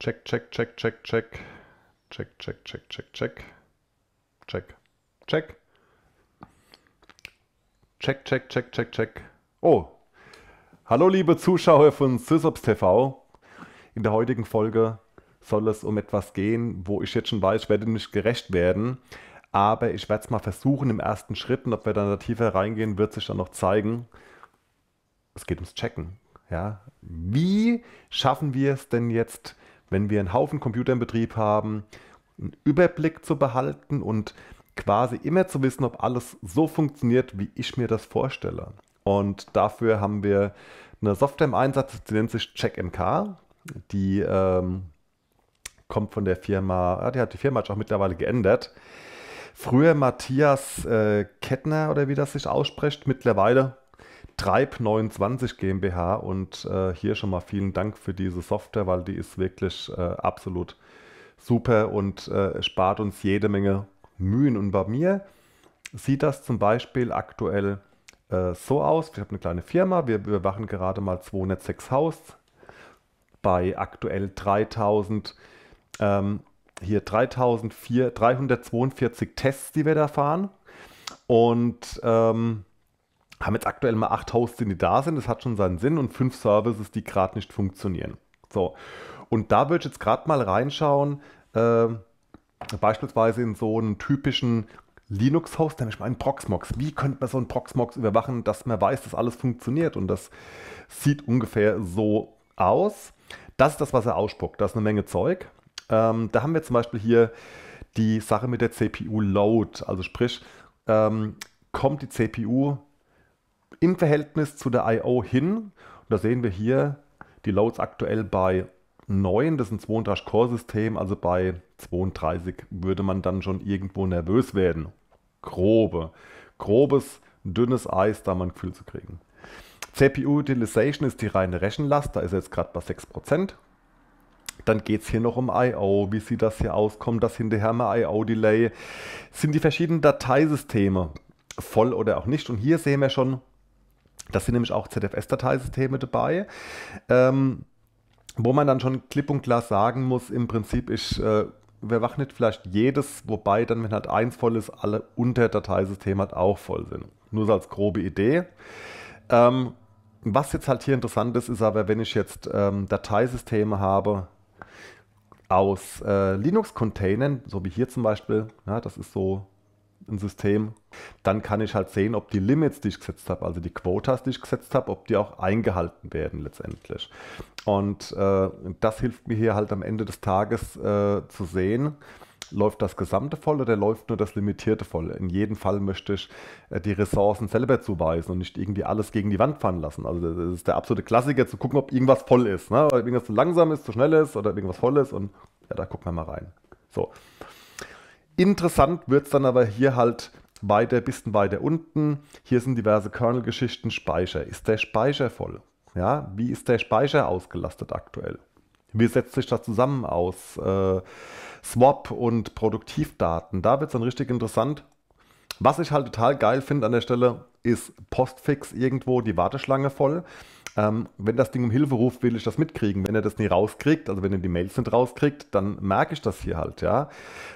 Check, check, check, check, check. Check, check, check, check, check. Check, check. Check, check, check, check, check. Oh, hallo liebe Zuschauer von Sysops TV. In der heutigen Folge soll es um etwas gehen, wo ich jetzt schon weiß, ich werde nicht gerecht werden. Aber ich werde es mal versuchen im ersten Schritt und ob wir dann da tiefer reingehen, wird sich dann noch zeigen. Es geht ums Checken. Ja? Wie schaffen wir es denn jetzt, wenn wir einen Haufen Computer im Betrieb haben, einen Überblick zu behalten und quasi immer zu wissen, ob alles so funktioniert, wie ich mir das vorstelle. Und dafür haben wir eine Software im Einsatz, die nennt sich CheckMK. Die ähm, kommt von der Firma, ah, die hat die Firma hat auch mittlerweile geändert. Früher Matthias äh, Kettner oder wie das sich ausspricht, mittlerweile Treib29 GmbH und äh, hier schon mal vielen Dank für diese Software, weil die ist wirklich äh, absolut super und äh, spart uns jede Menge Mühen. Und bei mir sieht das zum Beispiel aktuell äh, so aus. Ich habe eine kleine Firma, wir überwachen gerade mal 206 Haus bei aktuell 3000, ähm, hier 3000, 342 Tests, die wir da fahren. Und ähm, haben jetzt aktuell mal acht Hosts, die da sind, das hat schon seinen Sinn, und fünf Services, die gerade nicht funktionieren. So, und da würde ich jetzt gerade mal reinschauen, äh, beispielsweise in so einen typischen Linux-Host, nämlich mal einen Proxmox. Wie könnte man so einen Proxmox überwachen, dass man weiß, dass alles funktioniert? Und das sieht ungefähr so aus. Das ist das, was er ausspuckt. Das ist eine Menge Zeug. Ähm, da haben wir zum Beispiel hier die Sache mit der CPU-Load. Also sprich, ähm, kommt die CPU im Verhältnis zu der I.O. hin. Und da sehen wir hier die Loads aktuell bei 9, das ist ein 32 Core-System, also bei 32 würde man dann schon irgendwo nervös werden. Grobe, grobes, dünnes Eis, da mal ein Gefühl zu kriegen. CPU-Utilization ist die reine Rechenlast, da ist jetzt gerade bei 6%. Dann geht es hier noch um I.O. Wie sieht das hier aus? Kommt das hinterher mal I.O.-Delay? Sind die verschiedenen Dateisysteme voll oder auch nicht? Und hier sehen wir schon, das sind nämlich auch ZFS-Dateisysteme dabei. Ähm, wo man dann schon klipp und klar sagen muss, im Prinzip ist äh, wir machen nicht vielleicht jedes, wobei dann, wenn halt eins voll ist, alle Unterdateisysteme halt auch voll sind. Nur so als grobe Idee. Ähm, was jetzt halt hier interessant ist, ist aber, wenn ich jetzt ähm, Dateisysteme habe aus äh, Linux-Containern, so wie hier zum Beispiel, ja, das ist so ein System, dann kann ich halt sehen, ob die Limits, die ich gesetzt habe, also die Quotas, die ich gesetzt habe, ob die auch eingehalten werden letztendlich. Und äh, das hilft mir hier halt am Ende des Tages äh, zu sehen, läuft das Gesamte voll oder läuft nur das Limitierte voll. In jedem Fall möchte ich äh, die Ressourcen selber zuweisen und nicht irgendwie alles gegen die Wand fahren lassen. Also das ist der absolute Klassiker, zu gucken, ob irgendwas voll ist. Ne? Oder irgendwas zu langsam ist, zu schnell ist oder irgendwas voll ist. Und ja, da gucken wir mal rein. So. Interessant wird es dann aber hier halt weiter, bisschen weiter unten. Hier sind diverse Kernel-Geschichten, Speicher. Ist der Speicher voll? Ja, wie ist der Speicher ausgelastet aktuell? Wie setzt sich das zusammen aus? Äh, Swap und Produktivdaten. Da wird es dann richtig interessant. Was ich halt total geil finde an der Stelle, ist Postfix irgendwo die Warteschlange voll. Ähm, wenn das Ding um Hilfe ruft, will ich das mitkriegen. Wenn er das nie rauskriegt, also wenn er die Mails nicht rauskriegt, dann merke ich das hier halt, ja.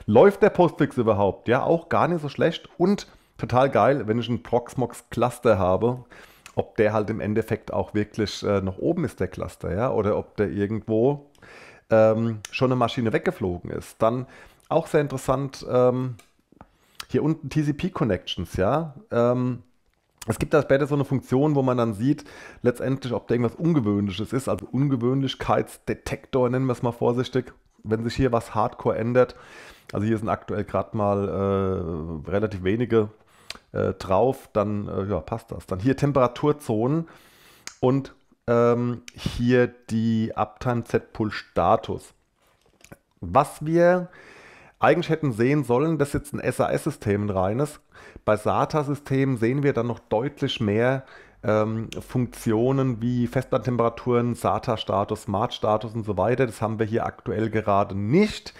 Läuft der Postfix überhaupt? Ja, auch gar nicht so schlecht und total geil, wenn ich einen Proxmox Cluster habe, ob der halt im Endeffekt auch wirklich äh, noch oben ist, der Cluster, ja, oder ob der irgendwo ähm, schon eine Maschine weggeflogen ist. Dann auch sehr interessant, ähm, hier unten TCP Connections, ja. Ähm, es gibt da später so eine Funktion, wo man dann sieht, letztendlich, ob da irgendwas Ungewöhnliches ist, also Ungewöhnlichkeitsdetektor nennen wir es mal vorsichtig, wenn sich hier was hardcore ändert. Also hier sind aktuell gerade mal äh, relativ wenige äh, drauf, dann äh, ja, passt das. Dann hier Temperaturzonen und ähm, hier die Uptime Z-Pull-Status. Was wir eigentlich hätten sehen sollen, dass jetzt ein SAS-System rein ist. Bei SATA-Systemen sehen wir dann noch deutlich mehr ähm, Funktionen wie Festlandtemperaturen, SATA-Status, Smart-Status und so weiter. Das haben wir hier aktuell gerade nicht.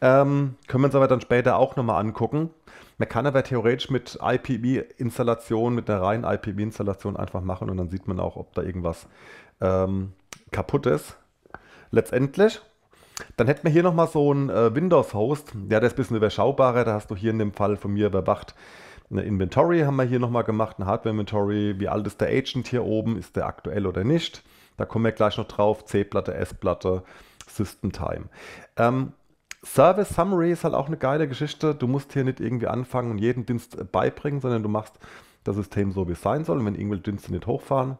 Ähm, können wir uns aber dann später auch nochmal angucken. Man kann aber theoretisch mit ipb installation mit einer reinen ipb installation einfach machen und dann sieht man auch, ob da irgendwas ähm, kaputt ist. Letztendlich dann hätten wir hier nochmal so einen äh, Windows-Host. Ja, der ist ein bisschen überschaubarer. Da hast du hier in dem Fall von mir überwacht. Eine Inventory haben wir hier nochmal gemacht, ein Hardware-Inventory. Wie alt ist der Agent hier oben? Ist der aktuell oder nicht? Da kommen wir gleich noch drauf. C-Platte, S-Platte, System Time. Ähm, Service Summary ist halt auch eine geile Geschichte. Du musst hier nicht irgendwie anfangen und jeden Dienst beibringen, sondern du machst das System so, wie es sein soll. Und wenn irgendwelche Dienste nicht hochfahren,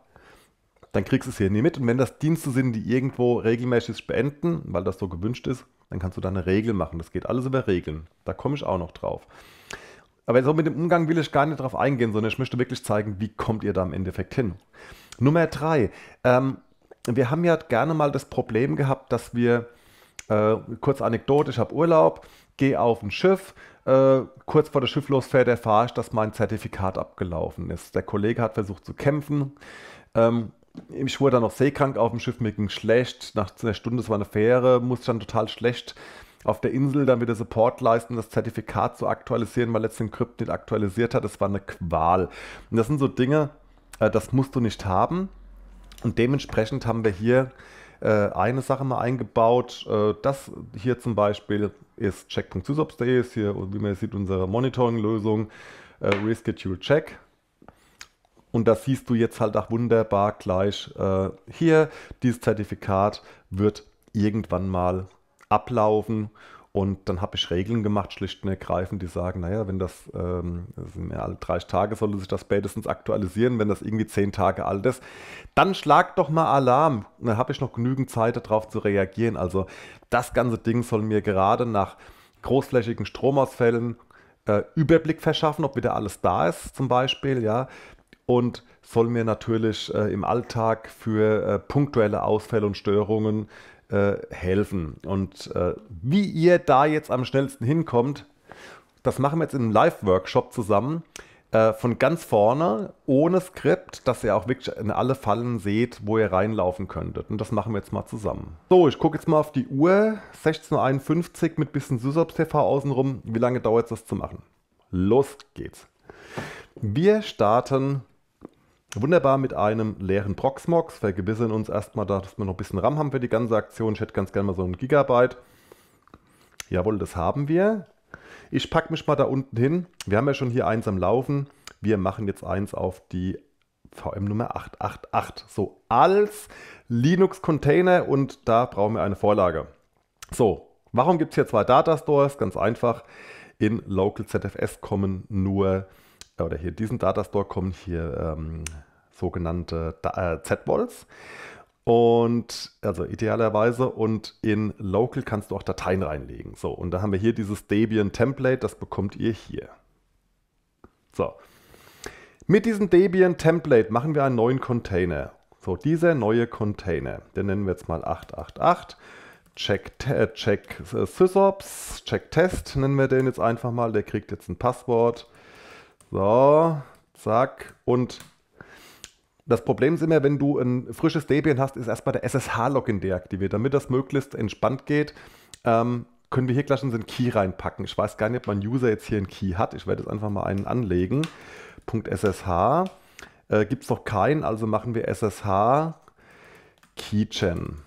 dann kriegst du es hier nie mit. Und wenn das Dienste sind, die irgendwo regelmäßig beenden, weil das so gewünscht ist, dann kannst du da eine Regel machen. Das geht alles über Regeln. Da komme ich auch noch drauf. Aber so mit dem Umgang will ich gar nicht drauf eingehen, sondern ich möchte wirklich zeigen, wie kommt ihr da im Endeffekt hin. Nummer drei. Ähm, wir haben ja gerne mal das Problem gehabt, dass wir, äh, kurz Anekdote, ich habe Urlaub, gehe auf ein Schiff, äh, kurz vor der Schifflosfährt erfahre ich, dass mein Zertifikat abgelaufen ist. Der Kollege hat versucht zu kämpfen. Ähm, ich wurde dann noch seekrank auf dem Schiff, mir ging schlecht. Nach einer Stunde, es war eine Fähre, musste ich dann total schlecht auf der Insel dann wieder Support leisten, das Zertifikat zu aktualisieren, weil jetzt Krypt nicht aktualisiert hat. Das war eine Qual. Und das sind so Dinge, äh, das musst du nicht haben. Und dementsprechend haben wir hier äh, eine Sache mal eingebaut. Äh, das hier zum Beispiel ist check.susubs.de, ist hier, wie man sieht, unsere Monitoring-Lösung. Reschedule Check und da siehst du jetzt halt auch wunderbar gleich äh, hier, dieses Zertifikat wird irgendwann mal ablaufen. Und dann habe ich Regeln gemacht, schlicht und ergreifend, die sagen, naja, wenn das, ähm, das sind ja alle 30 Tage, sollte sich das spätestens aktualisieren, wenn das irgendwie 10 Tage alt ist, dann schlag doch mal Alarm. dann habe ich noch genügend Zeit darauf zu reagieren. Also das ganze Ding soll mir gerade nach großflächigen Stromausfällen äh, Überblick verschaffen, ob wieder alles da ist zum Beispiel, ja und soll mir natürlich äh, im Alltag für äh, punktuelle Ausfälle und Störungen äh, helfen. Und äh, wie ihr da jetzt am schnellsten hinkommt, das machen wir jetzt in einem Live-Workshop zusammen. Äh, von ganz vorne, ohne Skript, dass ihr auch wirklich in alle Fallen seht, wo ihr reinlaufen könntet. Und das machen wir jetzt mal zusammen. So, ich gucke jetzt mal auf die Uhr. 16.51 Uhr mit bisschen Sysops TV außenrum. Wie lange dauert es, das zu machen? Los geht's. Wir starten Wunderbar mit einem leeren Proxmox. Vergewissern uns erstmal, dass wir noch ein bisschen RAM haben für die ganze Aktion. Ich hätte ganz gerne mal so einen Gigabyte. Jawohl, das haben wir. Ich packe mich mal da unten hin. Wir haben ja schon hier eins am Laufen. Wir machen jetzt eins auf die VM Nummer 888. So als Linux-Container und da brauchen wir eine Vorlage. So, warum gibt es hier zwei Datastores? Ganz einfach. In Local ZFS kommen nur oder hier diesen Datastore kommen hier ähm, sogenannte äh, Z-Walls. Und also idealerweise und in Local kannst du auch Dateien reinlegen. So, und da haben wir hier dieses Debian Template, das bekommt ihr hier. So. Mit diesem Debian Template machen wir einen neuen Container. So, dieser neue Container, den nennen wir jetzt mal 888. Check, äh, check äh, sysops, check test nennen wir den jetzt einfach mal. Der kriegt jetzt ein Passwort. So, zack. Und das Problem ist immer, wenn du ein frisches Debian hast, ist erstmal der SSH-Login deaktiviert. Damit das möglichst entspannt geht, ähm, können wir hier gleich unseren Key reinpacken. Ich weiß gar nicht, ob mein User jetzt hier einen Key hat. Ich werde jetzt einfach mal einen anlegen. .ssh äh, gibt es noch keinen, also machen wir SSH Keygen.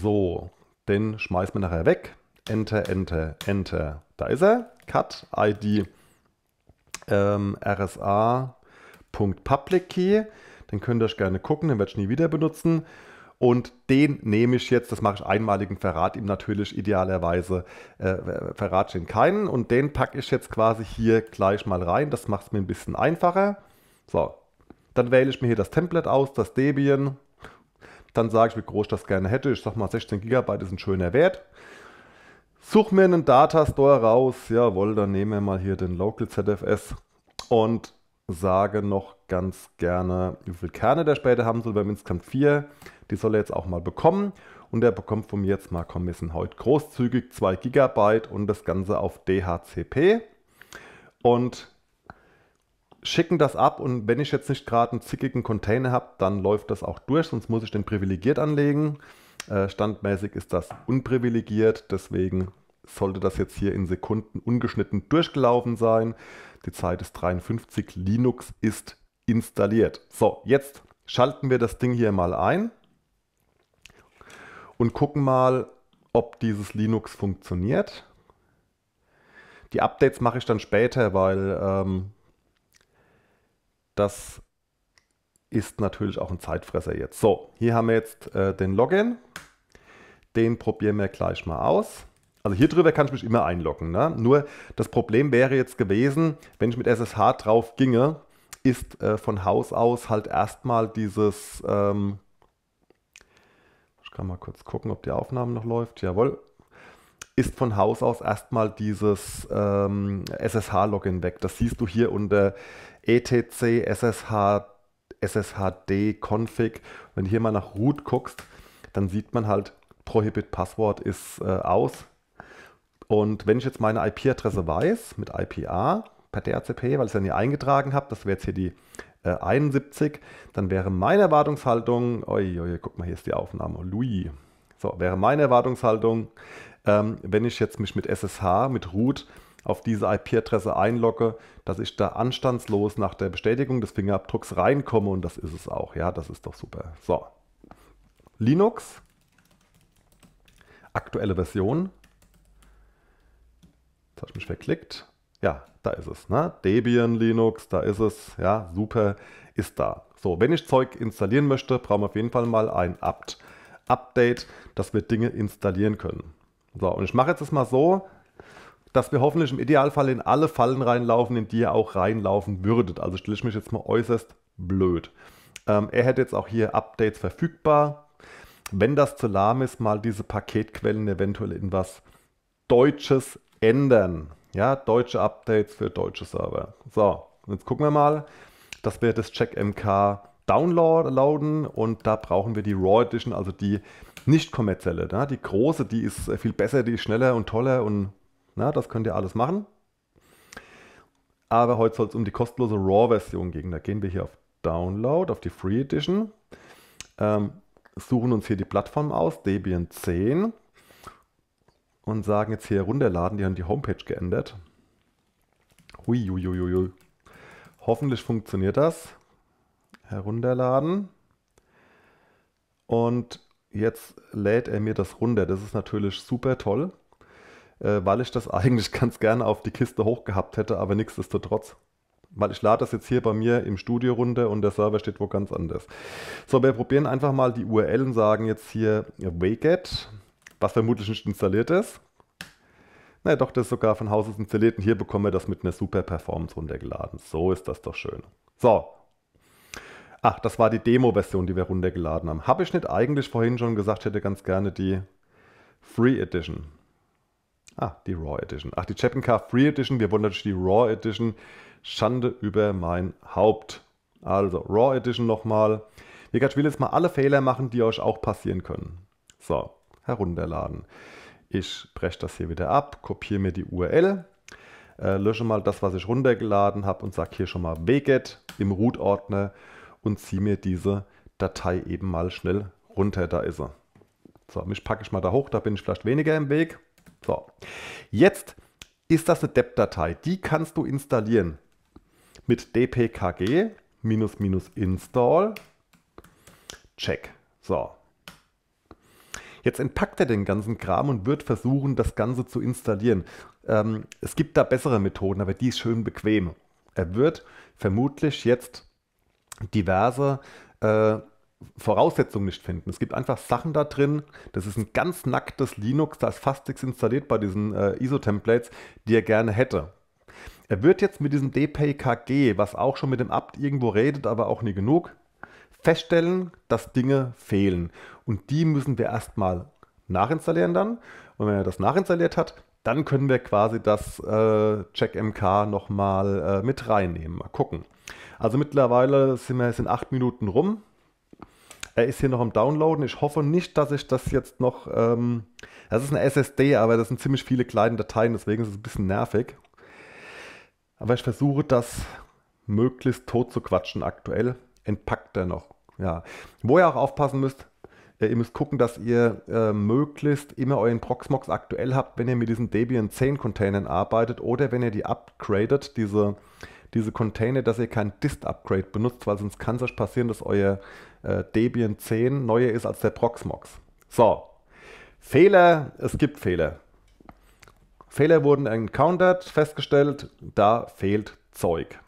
So, den schmeißen wir nachher weg. Enter, Enter, Enter. Da ist er. Cut, ID ähm, rsa.public Den könnt ihr euch gerne gucken, den werde ich nie wieder benutzen. Und den nehme ich jetzt, das mache ich einmaligen Verrat ihm natürlich idealerweise, äh, verrate ich ihn keinen. Und den packe ich jetzt quasi hier gleich mal rein. Das macht es mir ein bisschen einfacher. So, dann wähle ich mir hier das Template aus, das Debian. Dann sage ich, wie groß ich das gerne hätte. Ich sage mal 16 GB ist ein schöner Wert. Such mir einen Datastore raus. Jawohl, dann nehmen wir mal hier den Local ZFS und sage noch ganz gerne, wie viele Kerne der später haben soll beim Insgesamt 4. Die soll er jetzt auch mal bekommen. Und er bekommt von mir jetzt mal, komm, wir sind heute großzügig, 2 GB und das Ganze auf DHCP. Und schicken das ab und wenn ich jetzt nicht gerade einen zickigen Container habe, dann läuft das auch durch, sonst muss ich den privilegiert anlegen. Äh, standmäßig ist das unprivilegiert, deswegen sollte das jetzt hier in Sekunden ungeschnitten durchgelaufen sein. Die Zeit ist 53, Linux ist installiert. So, jetzt schalten wir das Ding hier mal ein und gucken mal, ob dieses Linux funktioniert. Die Updates mache ich dann später, weil ähm, das ist natürlich auch ein Zeitfresser jetzt. So, hier haben wir jetzt äh, den Login. Den probieren wir gleich mal aus. Also hier drüber kann ich mich immer einloggen. Ne? Nur das Problem wäre jetzt gewesen, wenn ich mit SSH drauf ginge, ist äh, von Haus aus halt erstmal dieses... Ähm ich kann mal kurz gucken, ob die Aufnahme noch läuft. Jawohl, ist von Haus aus erstmal dieses ähm, SSH-Login weg. Das siehst du hier unter etc ssh SSHD-Config. Wenn du hier mal nach Root guckst, dann sieht man halt, Prohibit Passwort ist äh, aus. Und wenn ich jetzt meine IP-Adresse weiß, mit IPA per DHCP, weil ich es ja nie eingetragen habe, das wäre jetzt hier die äh, 71, dann wäre meine Erwartungshaltung, oi, oi, guck mal, hier ist die Aufnahme, Louis. So, wäre meine Erwartungshaltung, ähm, wenn ich jetzt mich mit SSH, mit Root auf diese IP-Adresse einlogge, dass ich da anstandslos nach der Bestätigung des Fingerabdrucks reinkomme und das ist es auch. Ja, das ist doch super. So, Linux, aktuelle Version. Jetzt habe ich mich verklickt. Ja, da ist es. Ne? Debian Linux, da ist es. Ja, super, ist da. So, wenn ich Zeug installieren möchte, brauchen wir auf jeden Fall mal ein Update, dass wir Dinge installieren können. So, und ich mache jetzt das mal so, dass wir hoffentlich im Idealfall in alle Fallen reinlaufen, in die ihr auch reinlaufen würdet. Also stelle ich mich jetzt mal äußerst blöd. Ähm, er hätte jetzt auch hier Updates verfügbar. Wenn das zu lahm ist, mal diese Paketquellen eventuell in was Deutsches ändern. Ja, deutsche Updates für deutsche Server. So, jetzt gucken wir mal, dass wir das CheckMK downloaden und da brauchen wir die Raw Edition, also die nicht kommerzielle. Die große, die ist viel besser, die ist schneller und toller und na, das könnt ihr alles machen. Aber heute soll es um die kostenlose RAW-Version gehen. Da gehen wir hier auf Download, auf die Free Edition, ähm, suchen uns hier die Plattform aus, Debian 10, und sagen jetzt hier runterladen. Die haben die Homepage geändert. Hui, hui, hui, hui. Hoffentlich funktioniert das. Herunterladen. Und jetzt lädt er mir das runter. Das ist natürlich super toll äh, weil ich das eigentlich ganz gerne auf die Kiste hochgehabt hätte, aber nichtsdestotrotz. Weil ich lade das jetzt hier bei mir im Studio runter und der Server steht wo ganz anders. So, wir probieren einfach mal die URL und sagen jetzt hier Wakeget, was vermutlich nicht installiert ist. Naja, doch, das ist sogar von Haus aus installiert und hier bekommen wir das mit einer super Performance runtergeladen. So ist das doch schön. So. Ach, das war die Demo-Version, die wir runtergeladen haben. Habe ich nicht eigentlich vorhin schon gesagt, ich hätte ganz gerne die Free Edition. Ah, die Raw Edition. Ach, die Chapin Car Free Edition. Wir wollen natürlich die Raw Edition. Schande über mein Haupt. Also, Raw Edition nochmal. Ich will jetzt mal alle Fehler machen, die euch auch passieren können. So, herunterladen. Ich breche das hier wieder ab, kopiere mir die URL, äh, lösche mal das, was ich runtergeladen habe und sage hier schon mal wget im Root-Ordner und ziehe mir diese Datei eben mal schnell runter. Da ist sie. So, mich packe ich mal da hoch, da bin ich vielleicht weniger im Weg. So, jetzt ist das eine depp datei die kannst du installieren mit dpkg install check. So. Jetzt entpackt er den ganzen Kram und wird versuchen, das Ganze zu installieren. Ähm, es gibt da bessere Methoden, aber die ist schön bequem. Er wird vermutlich jetzt diverse äh, Voraussetzungen nicht finden. Es gibt einfach Sachen da drin, das ist ein ganz nacktes Linux, da ist fast nichts installiert bei diesen äh, ISO-Templates, die er gerne hätte. Er wird jetzt mit diesem DPKG, was auch schon mit dem Abt irgendwo redet, aber auch nie genug, feststellen, dass Dinge fehlen. Und die müssen wir erstmal nachinstallieren dann. Und wenn er das nachinstalliert hat, dann können wir quasi das äh, CheckMK nochmal äh, mit reinnehmen. Mal gucken. Also mittlerweile sind wir jetzt in acht Minuten rum. Er ist hier noch am Downloaden. Ich hoffe nicht, dass ich das jetzt noch. Ähm, das ist eine SSD, aber das sind ziemlich viele kleine Dateien, deswegen ist es ein bisschen nervig. Aber ich versuche das möglichst tot zu quatschen aktuell. Entpackt er noch. Ja. Wo ihr auch aufpassen müsst, äh, ihr müsst gucken, dass ihr äh, möglichst immer euren Proxmox aktuell habt, wenn ihr mit diesen Debian 10 Containern arbeitet oder wenn ihr die upgradet, diese diese Container, dass ihr kein Dist-Upgrade benutzt, weil sonst kann es euch passieren, dass euer äh, Debian 10 neuer ist als der Proxmox. So, Fehler, es gibt Fehler. Fehler wurden encountered, festgestellt, da fehlt Zeug.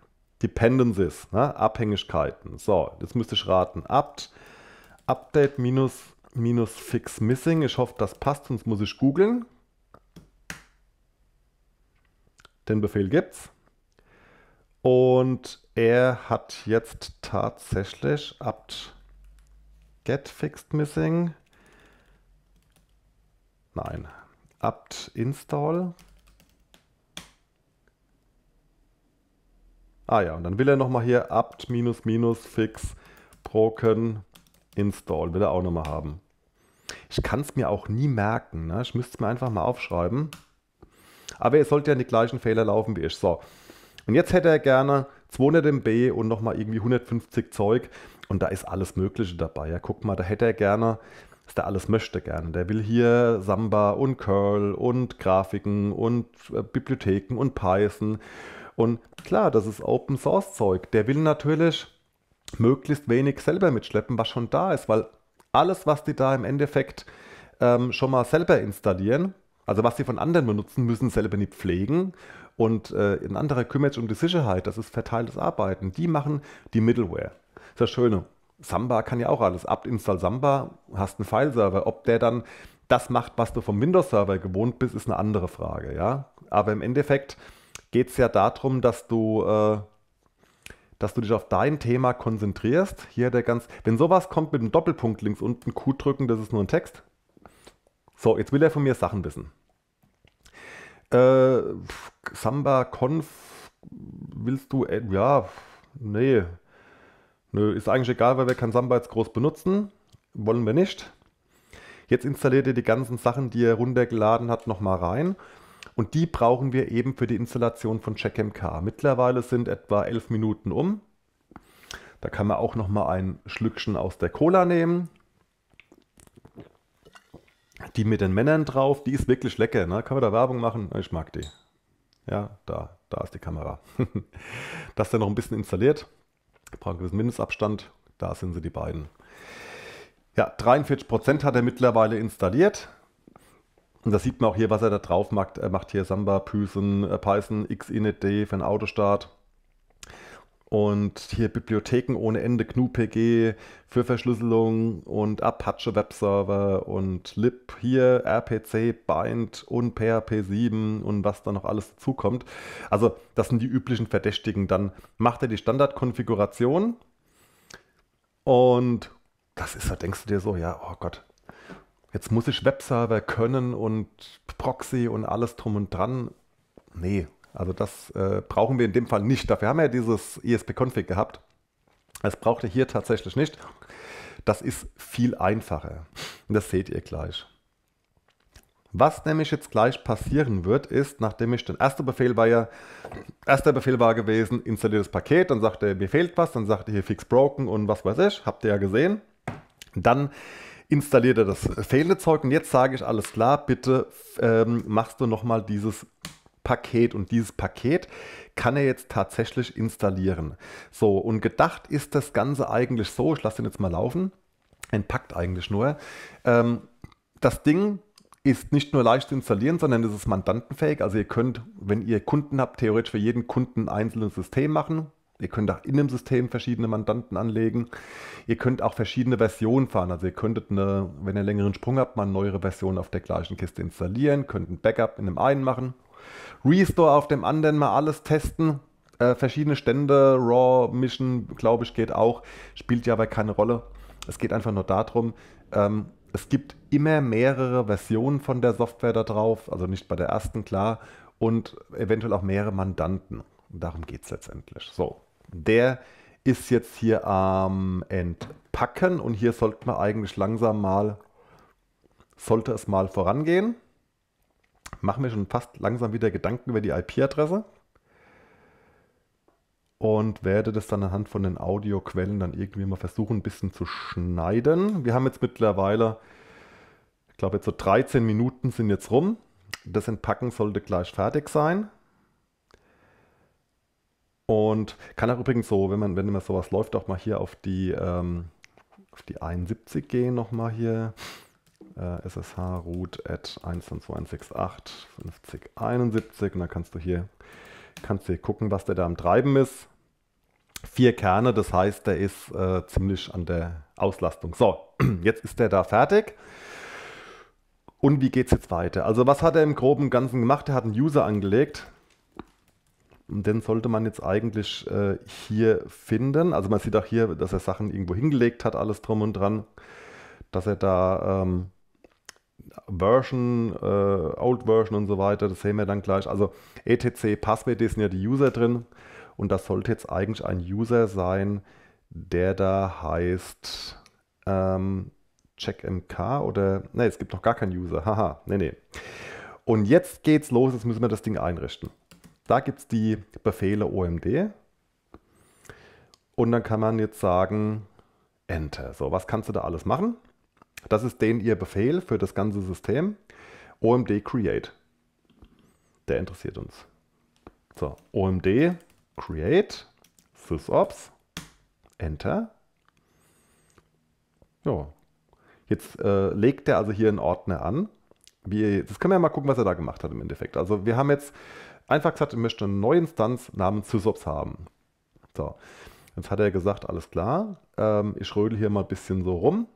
Dependencies, ne? Abhängigkeiten. So, jetzt müsste ich raten. Apt, Update minus, minus fix missing. Ich hoffe, das passt, sonst muss ich googeln. Den Befehl gibt's. Und er hat jetzt tatsächlich apt get fixed missing. Nein, apt install. Ah ja, und dann will er nochmal hier apt minus minus fix broken install, will er auch nochmal haben. Ich kann es mir auch nie merken, ne? ich müsste es mir einfach mal aufschreiben. Aber ihr sollt ja in die gleichen Fehler laufen wie ich. So, und jetzt hätte er gerne 200 MB und nochmal irgendwie 150 Zeug. Und da ist alles Mögliche dabei. Ja, guck mal, da hätte er gerne, was der alles möchte gerne. Der will hier Samba und Curl und Grafiken und äh, Bibliotheken und Python. Und klar, das ist Open Source Zeug. Der will natürlich möglichst wenig selber mitschleppen, was schon da ist, weil alles, was die da im Endeffekt ähm, schon mal selber installieren, also was sie von anderen benutzen, müssen selber nicht pflegen. Und äh, ein anderer kümmert sich um die Sicherheit, das ist verteiltes Arbeiten. Die machen die Middleware. Das ist das Schöne. Samba kann ja auch alles. Apt install Samba, hast einen Fileserver. Ob der dann das macht, was du vom Windows-Server gewohnt bist, ist eine andere Frage. Ja? Aber im Endeffekt geht es ja darum, dass du, äh, dass du dich auf dein Thema konzentrierst. Hier der ganz, wenn sowas kommt mit einem Doppelpunkt links unten, Q drücken, das ist nur ein Text. So, jetzt will er von mir Sachen wissen. Äh, Samba Conf willst du, äh, ja, nee. Nö, ist eigentlich egal, weil wir kein Samba jetzt groß benutzen. Wollen wir nicht. Jetzt installiert ihr die ganzen Sachen, die ihr runtergeladen habt, nochmal rein. Und die brauchen wir eben für die Installation von CheckMK. Mittlerweile sind etwa 11 Minuten um. Da kann man auch nochmal ein Schlückchen aus der Cola nehmen, die mit den Männern drauf, die ist wirklich lecker. Ne? Kann man da Werbung machen? Ich mag die. Ja, da, da ist die Kamera. das ist ja noch ein bisschen installiert. Braucht einen gewissen Mindestabstand. Da sind sie, die beiden. Ja, 43% hat er mittlerweile installiert. Und da sieht man auch hier, was er da drauf macht. Er macht hier Samba, Python, äh, Python, Xinit D für den Autostart. Und hier Bibliotheken ohne Ende, GNU-PG für Verschlüsselung und Apache Webserver und lib hier, RPC, Bind und PHP 7 und was da noch alles dazukommt. Also das sind die üblichen Verdächtigen. Dann macht er die Standardkonfiguration und das ist, da denkst du dir so, ja, oh Gott, jetzt muss ich Webserver können und Proxy und alles drum und dran. Nee, also das äh, brauchen wir in dem Fall nicht. Dafür haben wir ja dieses ESP-Config gehabt. Das braucht ihr hier tatsächlich nicht. Das ist viel einfacher. Und das seht ihr gleich. Was nämlich jetzt gleich passieren wird, ist, nachdem ich den ersten Befehl war ja, erster Befehl war gewesen, installiertes Paket, dann sagt er, mir fehlt was, dann sagt er hier fix broken und was weiß ich, habt ihr ja gesehen. Dann installiert er das fehlende Zeug und jetzt sage ich, alles klar, bitte ähm, machst du nochmal dieses Paket und dieses Paket kann er jetzt tatsächlich installieren. So, und gedacht ist das Ganze eigentlich so, ich lasse den jetzt mal laufen, entpackt eigentlich nur. Ähm, das Ding ist nicht nur leicht zu installieren, sondern es ist mandantenfähig. Also ihr könnt, wenn ihr Kunden habt, theoretisch für jeden Kunden ein einzelnes System machen. Ihr könnt auch in dem System verschiedene Mandanten anlegen. Ihr könnt auch verschiedene Versionen fahren. Also ihr könntet, eine, wenn ihr einen längeren Sprung habt, mal eine neuere Version auf der gleichen Kiste installieren, könnt ein Backup in dem einen machen Restore auf dem anderen mal alles testen. Äh, verschiedene Stände, Raw, Mission, glaube ich, geht auch. Spielt ja aber keine Rolle. Es geht einfach nur darum, ähm, es gibt immer mehrere Versionen von der Software da drauf, also nicht bei der ersten, klar, und eventuell auch mehrere Mandanten. darum geht es letztendlich. So, der ist jetzt hier am ähm, Entpacken und hier sollte man eigentlich langsam mal, sollte es mal vorangehen mache mir schon fast langsam wieder Gedanken über die IP-Adresse und werde das dann anhand von den Audioquellen dann irgendwie mal versuchen, ein bisschen zu schneiden. Wir haben jetzt mittlerweile, ich glaube, jetzt so 13 Minuten sind jetzt rum. Das Entpacken sollte gleich fertig sein. Und kann auch übrigens so, wenn man, wenn immer sowas läuft, auch mal hier auf die, ähm, auf die 71 gehen, nochmal hier äh, ssh-root at 5071. und dann kannst du hier, kannst hier gucken, was der da am Treiben ist. Vier Kerne, das heißt, der ist äh, ziemlich an der Auslastung. So, jetzt ist der da fertig. Und wie geht es jetzt weiter? Also was hat er im groben und Ganzen gemacht? Er hat einen User angelegt, und den sollte man jetzt eigentlich äh, hier finden. Also man sieht auch hier, dass er Sachen irgendwo hingelegt hat, alles drum und dran. Dass er da ähm, Version, äh, Old Version und so weiter, das sehen wir dann gleich. Also etc, Passwort, die sind ja die User drin und das sollte jetzt eigentlich ein User sein, der da heißt ähm, CheckMK oder, ne, es gibt noch gar keinen User, haha, nee, nee. Und jetzt geht's los, jetzt müssen wir das Ding einrichten. Da gibt es die Befehle OMD und dann kann man jetzt sagen, Enter. So, was kannst du da alles machen? Das ist den ihr Befehl für das ganze System. OMD create. Der interessiert uns. So, OMD create sysops, enter. Ja. Jetzt äh, legt er also hier einen Ordner an. Wie, das können wir ja mal gucken, was er da gemacht hat im Endeffekt. Also wir haben jetzt einfach gesagt, er möchte eine neue Instanz namens sysops haben. So, jetzt hat er gesagt, alles klar, ähm, ich rödel hier mal ein bisschen so rum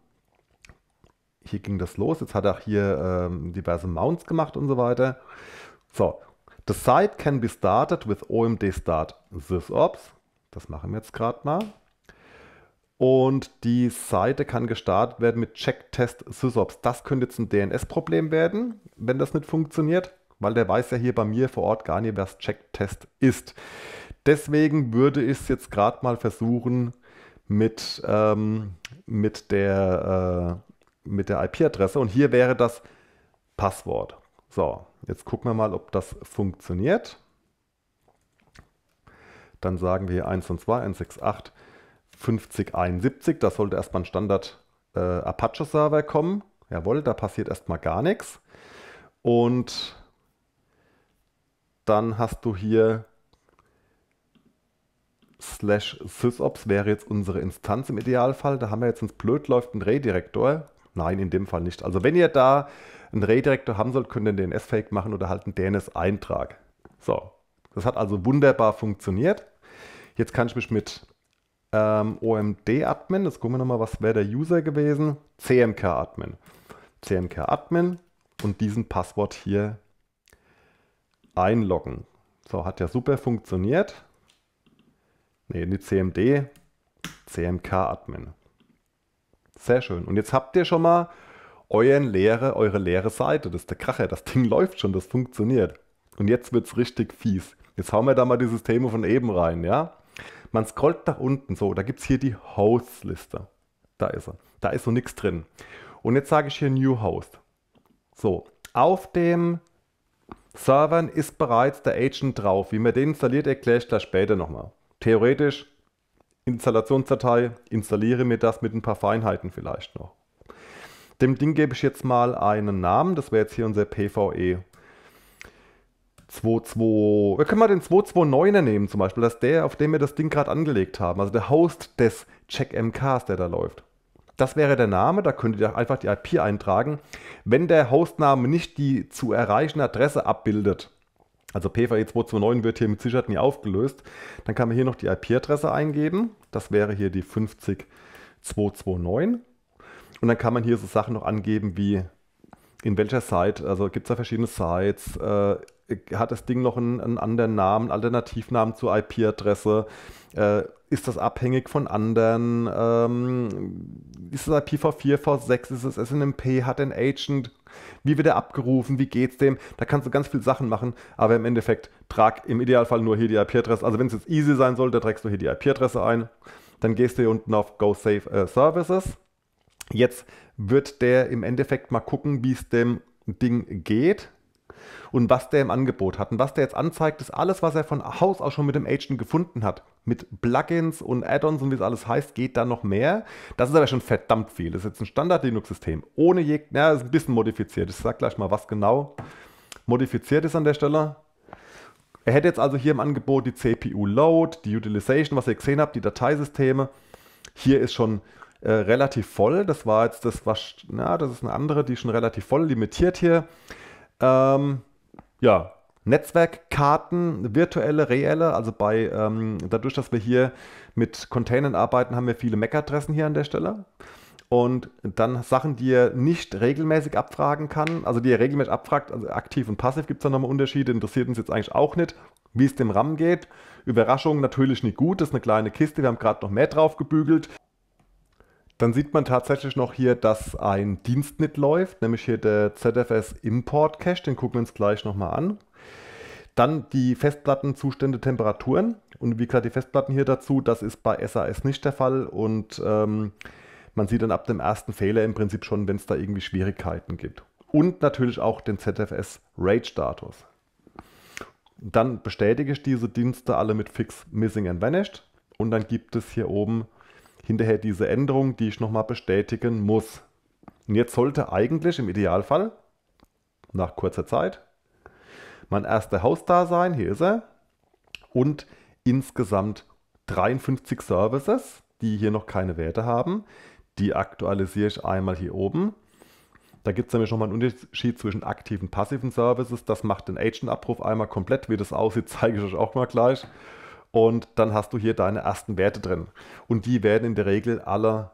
hier ging das los. Jetzt hat er hier ähm, diverse Mounts gemacht und so weiter. So, the site can be started with OMD start sysops. Das machen wir jetzt gerade mal. Und die Seite kann gestartet werden mit Checktest sysops. Das könnte jetzt ein DNS-Problem werden, wenn das nicht funktioniert, weil der weiß ja hier bei mir vor Ort gar nicht, was Checktest ist. Deswegen würde ich es jetzt gerade mal versuchen, mit, ähm, mit der äh, mit der IP-Adresse und hier wäre das Passwort. So, jetzt gucken wir mal, ob das funktioniert. Dann sagen wir hier 1 und 2, 168, 5071. Das sollte erstmal ein Standard äh, Apache-Server kommen. Jawohl, da passiert erstmal gar nichts. Und dann hast du hier slash sysops wäre jetzt unsere Instanz im Idealfall. Da haben wir jetzt, ins es blöd läuft, einen Redirector. Nein, in dem Fall nicht. Also wenn ihr da einen Redirektor haben sollt, könnt ihr den dns fake machen oder halt einen DNS-Eintrag. So, das hat also wunderbar funktioniert. Jetzt kann ich mich mit ähm, OMD-Admin, jetzt gucken wir nochmal, was wäre der User gewesen, CMK-Admin. CMK-Admin und diesen Passwort hier einloggen. So, hat ja super funktioniert. Ne, nicht CMD, CMK-Admin. Sehr schön. Und jetzt habt ihr schon mal euren leere, eure leere Seite. Das ist der Kracher. Das Ding läuft schon, das funktioniert. Und jetzt wird es richtig fies. Jetzt hauen wir da mal die Systeme von eben rein, ja? Man scrollt nach unten, so, da gibt es hier die Hosts-Liste. Da ist er. Da ist so nichts drin. Und jetzt sage ich hier New Host. So, auf dem Servern ist bereits der Agent drauf. Wie man den installiert, erkläre ich da später nochmal. Theoretisch Installationsdatei, installiere mir das mit ein paar Feinheiten vielleicht noch. Dem Ding gebe ich jetzt mal einen Namen, das wäre jetzt hier unser PVE 22. Wir können mal den 229er nehmen zum Beispiel, das ist der, auf dem wir das Ding gerade angelegt haben, also der Host des CheckMKs, der da läuft. Das wäre der Name, da könnt ihr einfach die IP eintragen. Wenn der Hostname nicht die zu erreichende Adresse abbildet, also PVE 229 wird hier mit Sicherheit nie aufgelöst. Dann kann man hier noch die IP-Adresse eingeben. Das wäre hier die 50229. Und dann kann man hier so Sachen noch angeben wie in welcher Site? Also gibt es da verschiedene Sites? Äh, hat das Ding noch einen, einen anderen Namen, Alternativnamen zur IP-Adresse? Äh, ist das abhängig von anderen? Ähm, ist es IPv4, V6? Ist es SNMP? Hat ein Agent? Wie wird er abgerufen? Wie geht's dem? Da kannst du ganz viele Sachen machen, aber im Endeffekt trag im Idealfall nur hier die IP-Adresse. Also wenn es jetzt easy sein sollte, trägst du hier die IP-Adresse ein. Dann gehst du hier unten auf Go Save äh, Services. Jetzt wird der im Endeffekt mal gucken, wie es dem Ding geht und was der im Angebot hat. Und was der jetzt anzeigt, ist alles, was er von Haus aus schon mit dem Agent gefunden hat. Mit Plugins und Add-ons und wie es alles heißt, geht da noch mehr. Das ist aber schon verdammt viel. Das ist jetzt ein Standard-Linux-System. Ohne je, na, ist ein bisschen modifiziert. Ich sag gleich mal, was genau modifiziert ist an der Stelle. Er hätte jetzt also hier im Angebot die CPU Load, die Utilization, was ihr gesehen habt, die Dateisysteme. Hier ist schon äh, relativ voll. Das war jetzt das, was, na, das ist eine andere, die schon relativ voll limitiert hier. Ähm, ja, Netzwerkkarten, virtuelle, reelle, also bei, ähm, dadurch, dass wir hier mit Containern arbeiten, haben wir viele MAC-Adressen hier an der Stelle. Und dann Sachen, die ihr nicht regelmäßig abfragen kann, also die ihr regelmäßig abfragt, also aktiv und passiv gibt es da nochmal Unterschiede, interessiert uns jetzt eigentlich auch nicht, wie es dem RAM geht. Überraschung natürlich nicht gut, das ist eine kleine Kiste, wir haben gerade noch mehr drauf gebügelt. Dann sieht man tatsächlich noch hier, dass ein Dienst mitläuft, nämlich hier der ZFS Import Cache, den gucken wir uns gleich nochmal an. Dann die Festplattenzustände, Temperaturen und wie gesagt die Festplatten hier dazu, das ist bei SAS nicht der Fall und ähm, man sieht dann ab dem ersten Fehler im Prinzip schon, wenn es da irgendwie Schwierigkeiten gibt. Und natürlich auch den ZFS RAID-Status. Dann bestätige ich diese Dienste alle mit Fix Missing and Vanished und dann gibt es hier oben hinterher diese Änderung, die ich nochmal bestätigen muss. Und jetzt sollte eigentlich im Idealfall nach kurzer Zeit mein erster Host da sein, hier ist er, und insgesamt 53 Services, die hier noch keine Werte haben. Die aktualisiere ich einmal hier oben. Da gibt es nämlich nochmal einen Unterschied zwischen aktiven und passiven Services. Das macht den Agent-Abruf einmal komplett. Wie das aussieht, zeige ich euch auch mal gleich. Und dann hast du hier deine ersten Werte drin. Und die werden in der Regel aller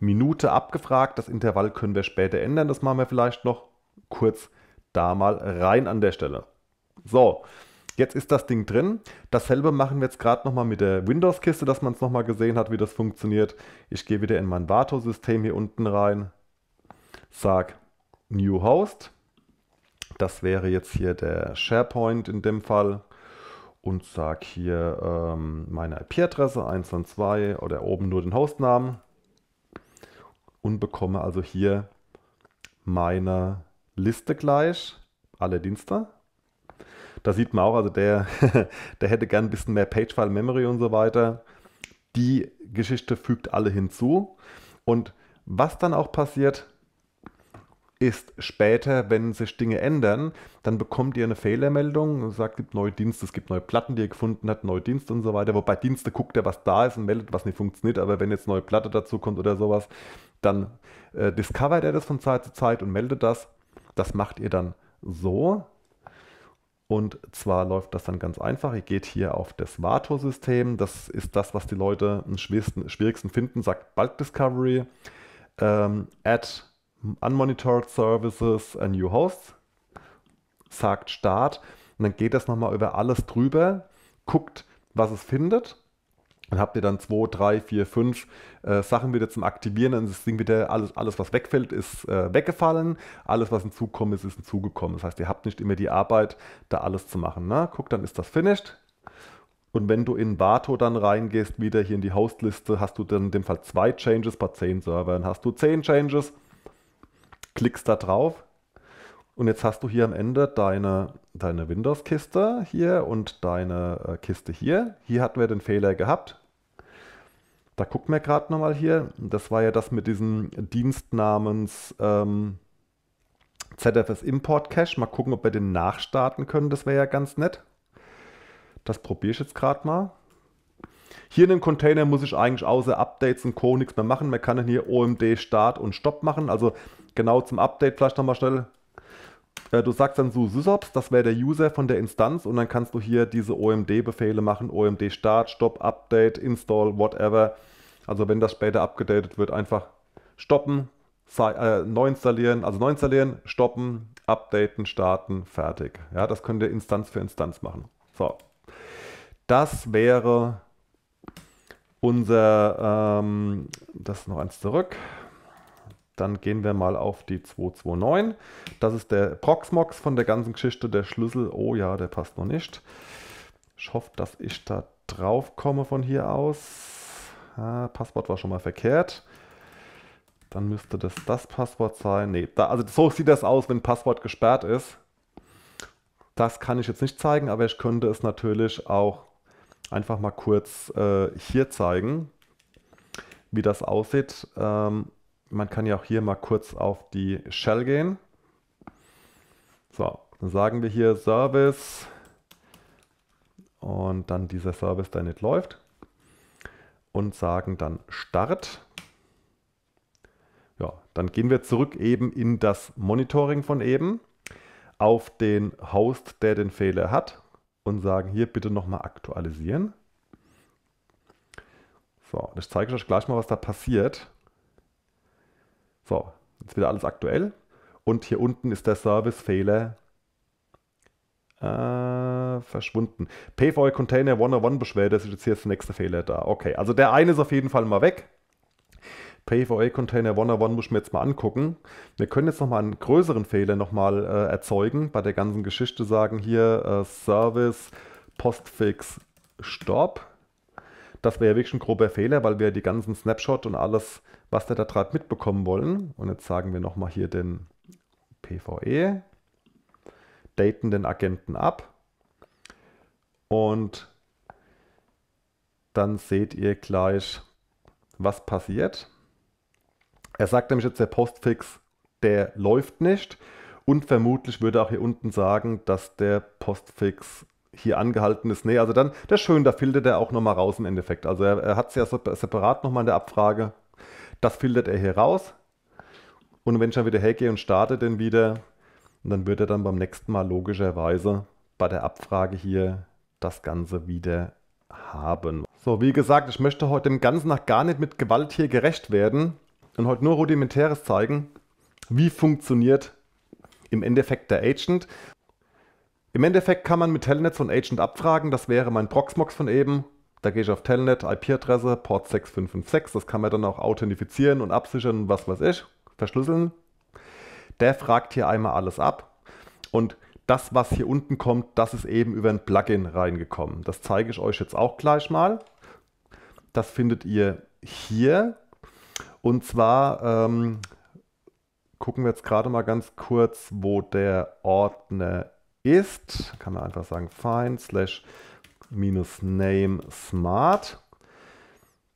Minute abgefragt. Das Intervall können wir später ändern. Das machen wir vielleicht noch kurz da mal rein an der Stelle. So, Jetzt ist das Ding drin. Dasselbe machen wir jetzt gerade nochmal mit der Windows-Kiste, dass man es nochmal gesehen hat, wie das funktioniert. Ich gehe wieder in mein Vato-System hier unten rein, sage New Host. Das wäre jetzt hier der SharePoint in dem Fall und sage hier ähm, meine IP-Adresse 112 oder oben nur den Hostnamen und bekomme also hier meine Liste gleich, alle Dienste. Da sieht man auch, also der, der hätte gern ein bisschen mehr page file memory und so weiter. Die Geschichte fügt alle hinzu. Und was dann auch passiert, ist später, wenn sich Dinge ändern, dann bekommt ihr eine Fehlermeldung, sagt, es gibt neue Dienste, es gibt neue Platten, die ihr gefunden habt, neue Dienste und so weiter. Wobei Dienste guckt er, was da ist und meldet, was nicht funktioniert. Aber wenn jetzt neue Platte dazu kommt oder sowas, dann äh, discovert er das von Zeit zu Zeit und meldet das. Das macht ihr dann so. Und zwar läuft das dann ganz einfach. Ihr geht hier auf das Vato-System. Das ist das, was die Leute am schwierigsten, schwierigsten finden, sagt Bulk Discovery. Ähm, add unmonitored services, a new host, sagt Start und dann geht das nochmal über alles drüber, guckt, was es findet dann habt ihr dann zwei, drei, vier, fünf äh, Sachen wieder zum Aktivieren. Dann ist das Ding wieder, alles, alles was wegfällt, ist äh, weggefallen. Alles, was hinzugekommen ist, ist hinzugekommen. Das heißt, ihr habt nicht immer die Arbeit, da alles zu machen. Ne? Guck, dann ist das finished. Und wenn du in Vato dann reingehst, wieder hier in die Hostliste, hast du dann in dem Fall zwei Changes bei zehn Servern. Hast du zehn Changes, klickst da drauf und jetzt hast du hier am Ende deine, deine Windows-Kiste hier und deine äh, Kiste hier. Hier hatten wir den Fehler gehabt. Da gucken wir gerade nochmal hier. Das war ja das mit diesem Dienst namens ähm, ZFS Import Cache. Mal gucken, ob wir den nachstarten können. Das wäre ja ganz nett. Das probiere ich jetzt gerade mal. Hier in dem Container muss ich eigentlich außer Updates und Co. nichts mehr machen. Man kann dann hier OMD Start und Stopp machen. Also Genau zum Update vielleicht nochmal schnell. Äh, du sagst dann so sysops, das wäre der User von der Instanz und dann kannst du hier diese OMD-Befehle machen, OMD Start, Stop, Update, Install, whatever. Also wenn das später abgedatet wird, einfach stoppen, äh, neu installieren, also neu installieren, stoppen, updaten, starten, fertig. Ja, das könnt ihr Instanz für Instanz machen. So, das wäre unser, ähm, das noch eins zurück. Dann gehen wir mal auf die 229. Das ist der Proxmox von der ganzen Geschichte, der Schlüssel. Oh ja, der passt noch nicht. Ich hoffe, dass ich da drauf komme von hier aus. Ah, Passwort war schon mal verkehrt. Dann müsste das das Passwort sein. Nee, da, also so sieht das aus, wenn Passwort gesperrt ist. Das kann ich jetzt nicht zeigen, aber ich könnte es natürlich auch einfach mal kurz äh, hier zeigen, wie das aussieht. Ähm, man kann ja auch hier mal kurz auf die Shell gehen. So, dann sagen wir hier Service und dann dieser Service, der nicht läuft. Und sagen dann Start. Ja, dann gehen wir zurück eben in das Monitoring von eben auf den Host, der den Fehler hat und sagen hier bitte nochmal aktualisieren. So, das zeige ich euch gleich mal, was da passiert. So, jetzt wieder alles aktuell. Und hier unten ist der Service-Fehler äh, verschwunden. PVE Container 101 Beschwerde, das ist jetzt hier der nächste Fehler da. Okay, also der eine ist auf jeden Fall mal weg. PVE Container 101 muss ich mir jetzt mal angucken. Wir können jetzt nochmal einen größeren Fehler nochmal äh, erzeugen bei der ganzen Geschichte. Sagen hier äh, Service Postfix Stop. Das wäre ja wirklich ein grober Fehler, weil wir die ganzen Snapshot und alles was wir da gerade mitbekommen wollen. Und jetzt sagen wir nochmal hier den PVE, daten den Agenten ab und dann seht ihr gleich, was passiert. Er sagt nämlich jetzt, der Postfix, der läuft nicht. Und vermutlich würde auch hier unten sagen, dass der Postfix hier angehalten ist. Nee, also dann, das ist schön, da filtert er auch nochmal raus im Endeffekt. Also er, er hat es ja separat nochmal in der Abfrage das filtert er hier raus. Und wenn ich dann wieder hergehe und starte den wieder, dann wird er dann beim nächsten Mal logischerweise bei der Abfrage hier das Ganze wieder haben. So, wie gesagt, ich möchte heute dem Ganzen nach gar nicht mit Gewalt hier gerecht werden und heute nur Rudimentäres zeigen, wie funktioniert im Endeffekt der Agent. Im Endeffekt kann man mit Telnet so einen Agent abfragen, das wäre mein Proxmox von eben da gehe ich auf Telnet, IP-Adresse, Port 6556, das kann man dann auch authentifizieren und absichern und was weiß ich, verschlüsseln. Der fragt hier einmal alles ab und das, was hier unten kommt, das ist eben über ein Plugin reingekommen. Das zeige ich euch jetzt auch gleich mal. Das findet ihr hier. Und zwar ähm, gucken wir jetzt gerade mal ganz kurz, wo der Ordner ist. Kann man einfach sagen, find slash minus name smart.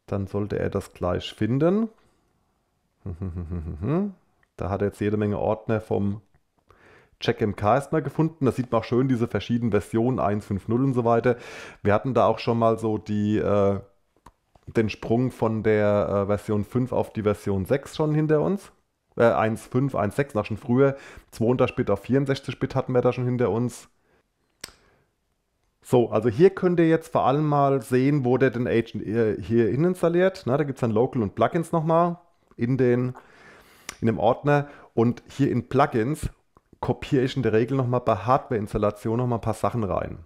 Dann sollte er das gleich finden. Da hat er jetzt jede Menge Ordner vom CheckMK erstmal gefunden. Da sieht man auch schön diese verschiedenen Versionen 1.5.0 und so weiter. Wir hatten da auch schon mal so die, äh, den Sprung von der äh, Version 5 auf die Version 6 schon hinter uns. Äh, 1.5, 1.6 war schon früher. 200-Bit auf 64-Bit hatten wir da schon hinter uns. So, also hier könnt ihr jetzt vor allem mal sehen, wo der den Agent äh, hier hin installiert. Na, da gibt es dann Local und Plugins nochmal in, den, in dem Ordner. Und hier in Plugins kopiere ich in der Regel nochmal bei Hardware-Installation nochmal ein paar Sachen rein.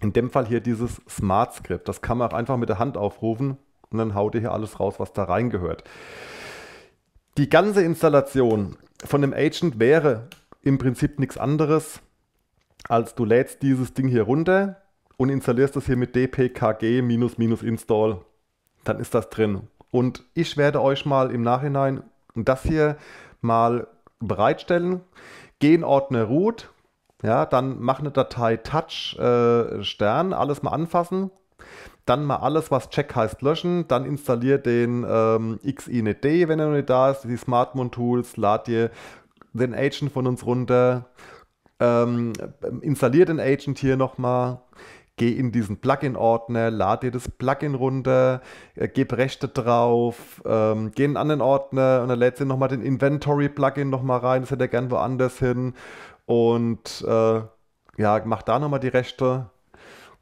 In dem Fall hier dieses Smart Script. Das kann man auch einfach mit der Hand aufrufen und dann haut ihr hier alles raus, was da reingehört. Die ganze Installation von dem Agent wäre im Prinzip nichts anderes, als du lädst dieses Ding hier runter, und installierst das hier mit dpkg-install, dann ist das drin. Und ich werde euch mal im Nachhinein das hier mal bereitstellen. Gehen Ordner root, ja, dann mach eine Datei touch äh, Stern, alles mal anfassen. Dann mal alles, was check heißt, löschen. Dann installier den ähm, xinetd, wenn er noch nicht da ist, die Smartmon Tools, lad dir den Agent von uns runter, ähm, installier den Agent hier nochmal geh in diesen Plugin-Ordner, lad dir das Plugin runter, äh, gib Rechte drauf, ähm, geh in einen anderen Ordner und dann lädst du nochmal den Inventory-Plugin nochmal rein, das hätte er gern woanders hin und äh, ja, mach da nochmal die Rechte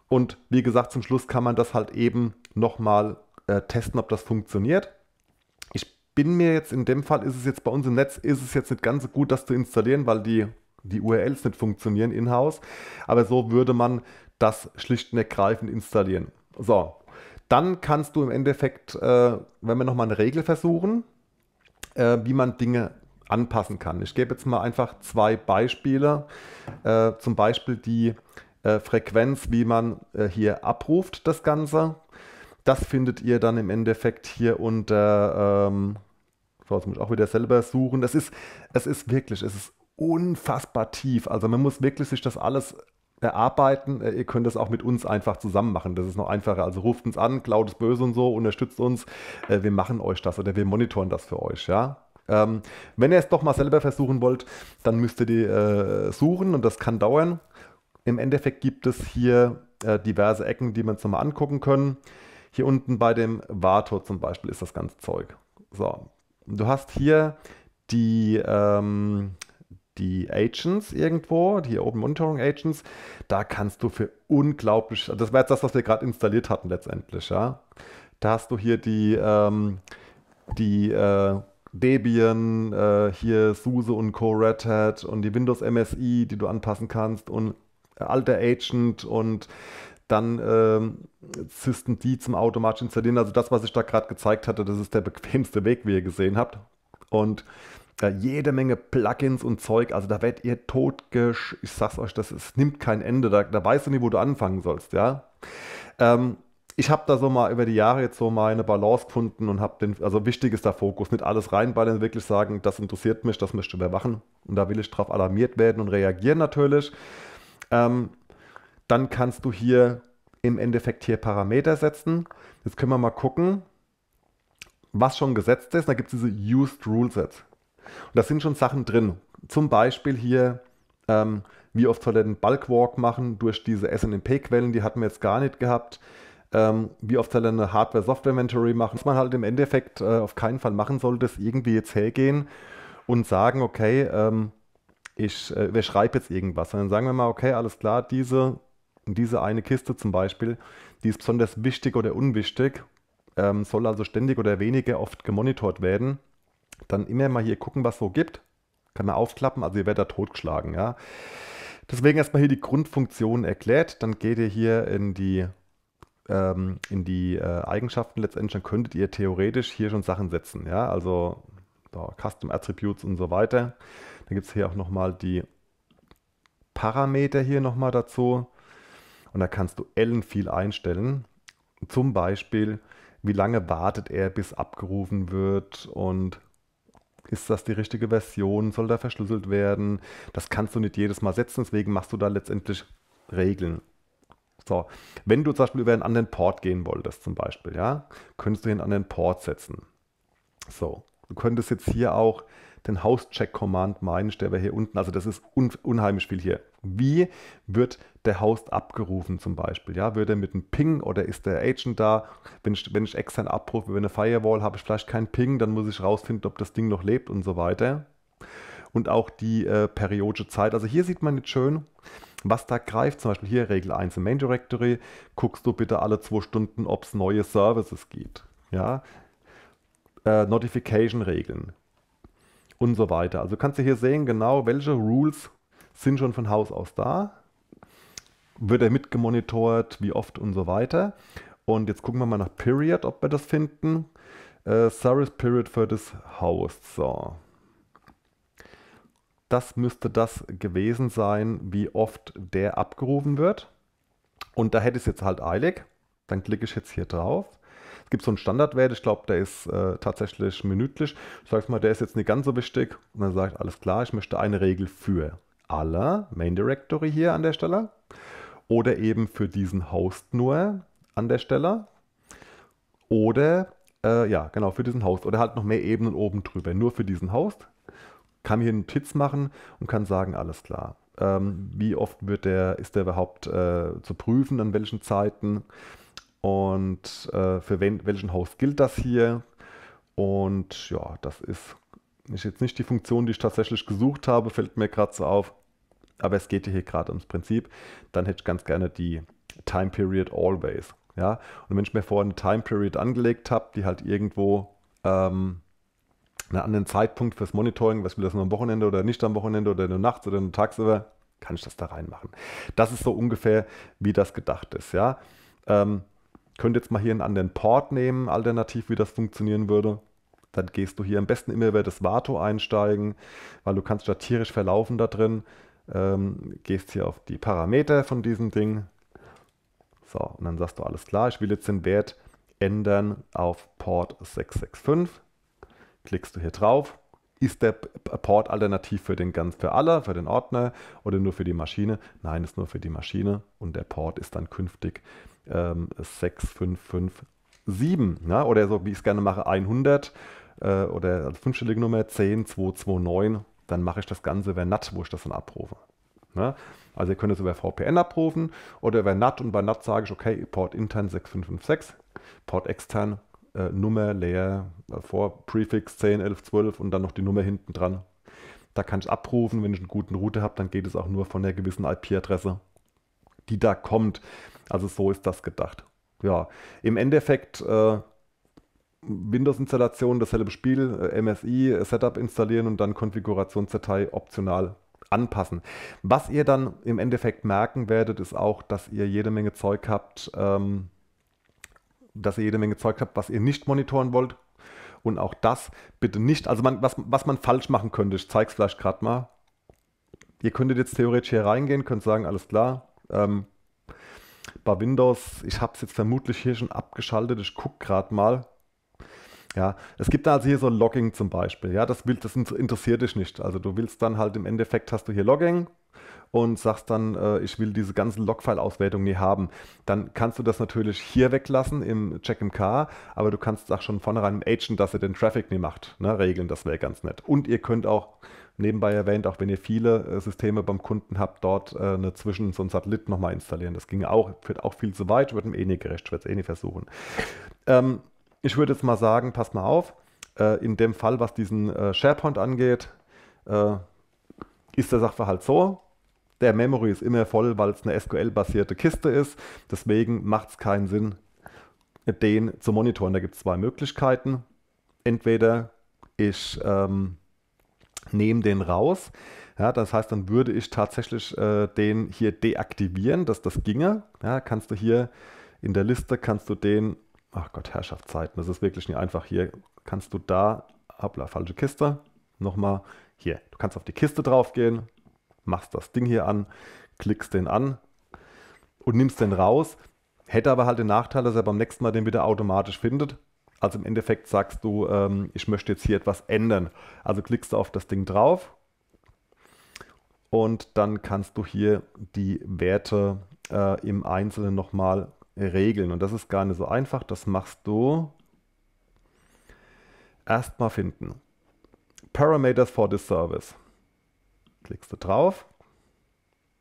und wie gesagt, zum Schluss kann man das halt eben nochmal äh, testen, ob das funktioniert. Ich bin mir jetzt in dem Fall, ist es jetzt bei uns im Netz, ist es jetzt nicht ganz so gut, das zu installieren, weil die die URLs nicht funktionieren in-house. Aber so würde man das schlicht und ergreifend installieren. So, dann kannst du im Endeffekt, äh, wenn wir nochmal eine Regel versuchen, äh, wie man Dinge anpassen kann. Ich gebe jetzt mal einfach zwei Beispiele. Äh, zum Beispiel die äh, Frequenz, wie man äh, hier abruft das Ganze. Das findet ihr dann im Endeffekt hier unter, ähm, so, muss ich auch wieder selber suchen. Das ist, es ist wirklich, es ist unfassbar tief. Also man muss wirklich sich das alles erarbeiten. Äh, ihr könnt das auch mit uns einfach zusammen machen. Das ist noch einfacher. Also ruft uns an, Cloud ist böse und so, unterstützt uns. Äh, wir machen euch das oder wir monitoren das für euch, ja. Ähm, wenn ihr es doch mal selber versuchen wollt, dann müsst ihr die äh, suchen und das kann dauern. Im Endeffekt gibt es hier diverse Ecken, die man uns nochmal angucken können. Hier unten bei dem Vator zum Beispiel ist das ganze Zeug. So, du hast hier die ähm, die Agents irgendwo, die Open Monitoring Agents, da kannst du für unglaublich, das war jetzt das, was wir gerade installiert hatten letztendlich, ja. Da hast du hier die, ähm, die äh, Debian, äh, hier SUSE und Co. Red Hat und die Windows MSI, die du anpassen kannst und alter Agent und dann ähm, System D zum automatisch installieren. Also das, was ich da gerade gezeigt hatte, das ist der bequemste Weg, wie ihr gesehen habt. Und ja, jede Menge Plugins und Zeug, also da werdet ihr totgesch... Ich sag's euch, das ist, nimmt kein Ende, da, da weißt du nicht, wo du anfangen sollst, ja. Ähm, ich habe da so mal über die Jahre jetzt so meine Balance gefunden und habe den, also wichtig ist der Fokus, nicht alles reinballern, wirklich sagen, das interessiert mich, das möchte ich überwachen und da will ich drauf alarmiert werden und reagieren natürlich. Ähm, dann kannst du hier im Endeffekt hier Parameter setzen. Jetzt können wir mal gucken, was schon gesetzt ist. Da gibt es diese Used Rule Set. Und da sind schon Sachen drin. Zum Beispiel hier, ähm, wie oft soll er den Bulkwalk machen durch diese SNMP-Quellen, die hatten wir jetzt gar nicht gehabt. Ähm, wie oft soll er eine Hardware-Software-Inventory machen. Was man halt im Endeffekt äh, auf keinen Fall machen sollte, ist irgendwie jetzt hergehen und sagen, okay, ähm, ich, äh, wir jetzt irgendwas. Und dann sagen wir mal, okay, alles klar, diese, diese eine Kiste zum Beispiel, die ist besonders wichtig oder unwichtig, ähm, soll also ständig oder weniger oft gemonitort werden. Dann immer mal hier gucken, was so gibt. Kann man aufklappen, also ihr werdet da totgeschlagen, ja. Deswegen erstmal hier die Grundfunktion erklärt. Dann geht ihr hier in die, ähm, in die äh, Eigenschaften letztendlich. Dann könntet ihr theoretisch hier schon Sachen setzen. Ja? Also so, Custom Attributes und so weiter. Dann gibt es hier auch nochmal die Parameter hier nochmal dazu. Und da kannst du Ellen viel einstellen. Zum Beispiel, wie lange wartet er, bis abgerufen wird und ist das die richtige Version? Soll da verschlüsselt werden? Das kannst du nicht jedes Mal setzen, deswegen machst du da letztendlich Regeln. So, wenn du zum Beispiel über einen anderen Port gehen wolltest, zum Beispiel, ja, könntest du hier einen anderen Port setzen. So, du könntest jetzt hier auch den House-Check-Command meinen, der wäre hier unten. Also das ist un unheimlich viel hier. Wie wird der Host abgerufen zum Beispiel? Ja, wird er mit einem Ping oder ist der Agent da? Wenn ich, wenn ich extern abrufe, über eine Firewall habe ich vielleicht keinen Ping, dann muss ich rausfinden, ob das Ding noch lebt und so weiter. Und auch die äh, periodische Zeit. Also hier sieht man jetzt schön, was da greift. Zum Beispiel hier Regel 1 im Main Directory. Guckst du bitte alle zwei Stunden, ob es neue Services gibt. Ja? Äh, Notification-Regeln und so weiter. Also kannst du hier sehen, genau welche Rules sind schon von Haus aus da wird er mitgemonitort, wie oft und so weiter. Und jetzt gucken wir mal nach Period, ob wir das finden. Äh, Service Period für das Haus. So. Das müsste das gewesen sein, wie oft der abgerufen wird. Und da hätte ich es jetzt halt eilig. Dann klicke ich jetzt hier drauf. Es gibt so einen Standardwert, ich glaube, der ist äh, tatsächlich minütlich. Ich sage mal, der ist jetzt nicht ganz so wichtig. Und dann sagt, alles klar, ich möchte eine Regel für alle Main Directory hier an der Stelle oder eben für diesen Host nur an der Stelle. Oder, äh, ja, genau, für diesen Host. Oder halt noch mehr Ebenen oben drüber. Nur für diesen Host. Kann hier Notiz machen und kann sagen, alles klar. Ähm, wie oft wird der, ist der überhaupt äh, zu prüfen, an welchen Zeiten? Und äh, für wen, welchen Host gilt das hier? Und ja, das ist, ist jetzt nicht die Funktion, die ich tatsächlich gesucht habe, fällt mir gerade so auf aber es geht hier gerade ums Prinzip, dann hätte ich ganz gerne die Time Period Always. Ja? Und wenn ich mir vorher eine Time Period angelegt habe, die halt irgendwo ähm, einen anderen Zeitpunkt fürs Monitoring, was will das nur am Wochenende oder nicht am Wochenende oder nur nachts oder nur tagsüber, kann ich das da reinmachen. Das ist so ungefähr, wie das gedacht ist. Ja? Ähm, könnt jetzt mal hier einen anderen Port nehmen, alternativ, wie das funktionieren würde. Dann gehst du hier am besten immer über das Vato einsteigen, weil du kannst da tierisch verlaufen da drin ähm, gehst hier auf die Parameter von diesem Ding. So, und dann sagst du alles klar, ich will jetzt den Wert ändern auf Port 665. Klickst du hier drauf. Ist der Port alternativ für den ganz für alle, für den Ordner oder nur für die Maschine? Nein, ist nur für die Maschine und der Port ist dann künftig ähm, 6557 ne? oder so, wie ich es gerne mache, 100 äh, oder als fünfstellige Nummer 10229 dann mache ich das Ganze über NAT, wo ich das dann abrufe. Ne? Also ihr könnt es über VPN abrufen oder über NAT und bei NAT sage ich, okay, Port intern 6556, Port extern äh, Nummer, Leer, äh, vor Prefix 10, 11, 12 und dann noch die Nummer hinten dran. Da kann ich abrufen, wenn ich einen guten Router habe, dann geht es auch nur von der gewissen IP-Adresse, die da kommt. Also so ist das gedacht. Ja, im Endeffekt äh, Windows-Installation, dasselbe Spiel, äh, MSI, äh, Setup installieren und dann Konfigurationsdatei optional anpassen. Was ihr dann im Endeffekt merken werdet, ist auch, dass ihr jede Menge Zeug habt, ähm, dass ihr jede Menge Zeug habt, was ihr nicht monitoren wollt. Und auch das bitte nicht. Also man, was, was man falsch machen könnte, ich zeige es vielleicht gerade mal. Ihr könntet jetzt theoretisch hier reingehen, könnt sagen, alles klar. Ähm, bei Windows, ich habe es jetzt vermutlich hier schon abgeschaltet, ich gucke gerade mal. Ja, es gibt also hier so Logging zum Beispiel. Ja, das, will, das interessiert dich nicht. Also du willst dann halt im Endeffekt hast du hier Logging und sagst dann, äh, ich will diese ganzen Logfile-Auswertungen nie haben. Dann kannst du das natürlich hier weglassen im Check im Car, aber du kannst auch schon vornherein im Agent, dass er den Traffic nie macht, ne, regeln. Das wäre ganz nett. Und ihr könnt auch nebenbei erwähnt, auch wenn ihr viele äh, Systeme beim Kunden habt, dort äh, eine zwischen so einen Satellit nochmal installieren. Das ging auch, führt auch viel zu weit, würden eh nicht gerecht, würde es eh nicht versuchen. Ähm, ich würde jetzt mal sagen, passt mal auf, äh, in dem Fall, was diesen äh, SharePoint angeht, äh, ist der Sachverhalt halt so, der Memory ist immer voll, weil es eine SQL-basierte Kiste ist. Deswegen macht es keinen Sinn, den zu monitoren. Da gibt es zwei Möglichkeiten. Entweder ich ähm, nehme den raus. Ja, das heißt, dann würde ich tatsächlich äh, den hier deaktivieren, dass das ginge. Ja, kannst du hier in der Liste, kannst du den ach Gott, Herrschaftszeiten. Das ist wirklich nicht einfach. Hier kannst du da, hoppla, falsche Kiste, nochmal, hier, du kannst auf die Kiste draufgehen, machst das Ding hier an, klickst den an und nimmst den raus. Hätte aber halt den Nachteil, dass er beim nächsten Mal den wieder automatisch findet. Also im Endeffekt sagst du, ähm, ich möchte jetzt hier etwas ändern. Also klickst du auf das Ding drauf und dann kannst du hier die Werte äh, im Einzelnen nochmal regeln. Und das ist gar nicht so einfach. Das machst du erstmal finden. Parameters for this Service. Klickst du drauf.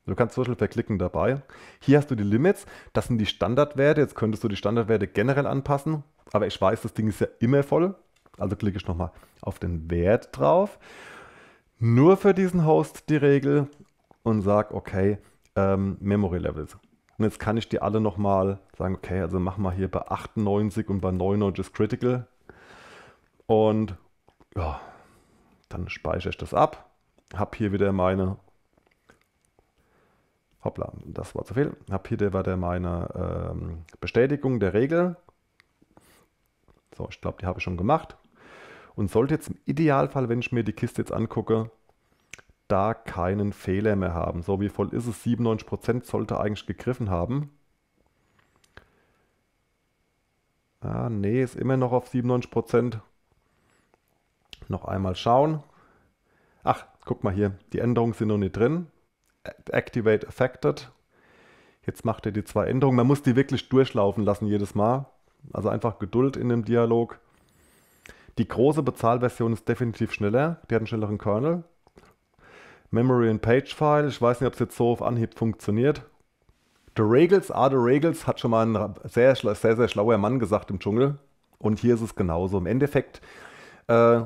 Du kannst Social verklicken dabei. Hier hast du die Limits. Das sind die Standardwerte. Jetzt könntest du die Standardwerte generell anpassen. Aber ich weiß, das Ding ist ja immer voll. Also klicke ich nochmal auf den Wert drauf. Nur für diesen Host die Regel und sag, okay, ähm, Memory Levels. Und jetzt kann ich die alle nochmal sagen, okay, also mach mal hier bei 98 und bei 99 ist Critical. Und ja, dann speichere ich das ab. Habe hier wieder meine, hoppla, das war zu viel. Habe hier wieder meine ähm, Bestätigung der Regel. So, ich glaube, die habe ich schon gemacht. Und sollte jetzt im Idealfall, wenn ich mir die Kiste jetzt angucke, da keinen Fehler mehr haben. So, wie voll ist es? 97% sollte eigentlich gegriffen haben. Ah, nee, ist immer noch auf 97%. Noch einmal schauen. Ach, guck mal hier, die Änderungen sind noch nicht drin. Activate Affected. Jetzt macht er die zwei Änderungen. Man muss die wirklich durchlaufen lassen jedes Mal. Also einfach Geduld in dem Dialog. Die große Bezahlversion ist definitiv schneller. Die hat einen schnelleren Kernel. Memory and Page File. Ich weiß nicht, ob es jetzt so auf Anhieb funktioniert. The Regals ah, the Regals, hat schon mal ein sehr, sehr, sehr schlauer Mann gesagt im Dschungel. Und hier ist es genauso. Im Endeffekt äh,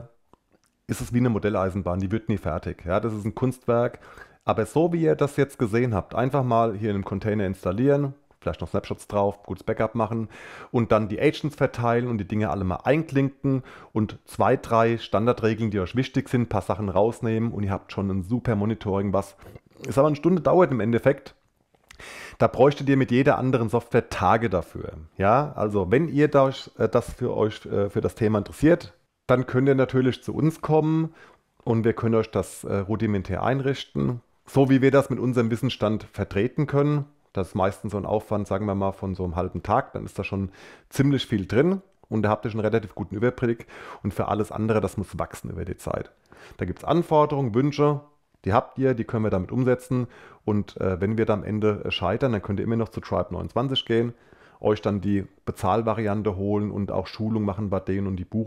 ist es wie eine Modelleisenbahn, die wird nie fertig. Ja, das ist ein Kunstwerk. Aber so wie ihr das jetzt gesehen habt, einfach mal hier in einem Container installieren, vielleicht noch Snapshots drauf, gutes Backup machen und dann die Agents verteilen und die Dinge alle mal einklinken und zwei, drei Standardregeln, die euch wichtig sind, ein paar Sachen rausnehmen und ihr habt schon ein super Monitoring, was ist aber eine Stunde dauert im Endeffekt. Da bräuchtet ihr mit jeder anderen Software Tage dafür. Ja, also wenn ihr das äh, für euch äh, für das Thema interessiert, dann könnt ihr natürlich zu uns kommen und wir können euch das äh, rudimentär einrichten, so wie wir das mit unserem Wissensstand vertreten können. Das ist meistens so ein Aufwand, sagen wir mal, von so einem halben Tag. Dann ist da schon ziemlich viel drin und da habt ihr schon einen relativ guten Überblick. Und für alles andere, das muss wachsen über die Zeit. Da gibt es Anforderungen, Wünsche, die habt ihr, die können wir damit umsetzen. Und äh, wenn wir da am Ende äh, scheitern, dann könnt ihr immer noch zu Tribe 29 gehen, euch dann die Bezahlvariante holen und auch Schulung machen bei denen und die Buch